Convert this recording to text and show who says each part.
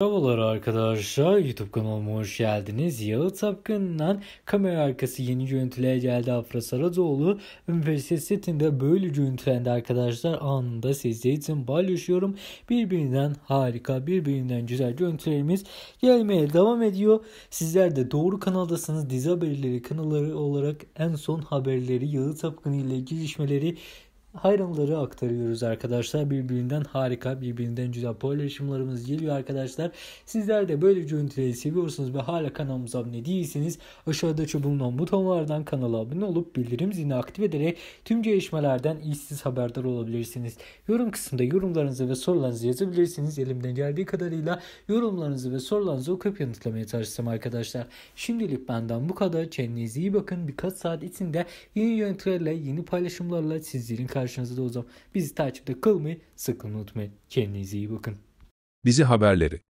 Speaker 1: Merhabalar arkadaşlar, YouTube kanalıma hoş geldiniz. Yağıt Sapkın'dan kamera arkası yeni görüntüler geldi Afra Saradoğlu. Üniversite setinde böyle görüntülendi arkadaşlar. Anında sizler için paylaşıyorum. Birbirinden harika, birbirinden güzel görüntülerimiz gelmeye devam ediyor. Sizler de doğru kanaldasınız. Dizi haberleri kanalları olarak en son haberleri Yağıt Tapkın ile gelişmeleri. Hayranları aktarıyoruz arkadaşlar. Birbirinden harika, birbirinden güzel paylaşımlarımız geliyor arkadaşlar. Sizler de böyle görüntüleri seviyorsunuz ve hala kanalımıza abone değilseniz aşağıda bulunan butonlardan kanala abone olup bildirim zilini aktif ederek tüm gelişmelerden işsiz haberdar olabilirsiniz. Yorum kısmında yorumlarınızı ve sorularınızı yazabilirsiniz. Elimden geldiği kadarıyla yorumlarınızı ve sorularınızı okuyup yanıtlamaya çalışacağım arkadaşlar. Şimdilik benden bu kadar. Kendinize iyi bakın. Birkaç saat içinde yeni yöntemlerle, yeni paylaşımlarla sizlerin karşısında karşınızda olacağım. Bizi takipte kalmayı sakın unutmayın. Kendinize iyi bakın.
Speaker 2: Bizi haberleri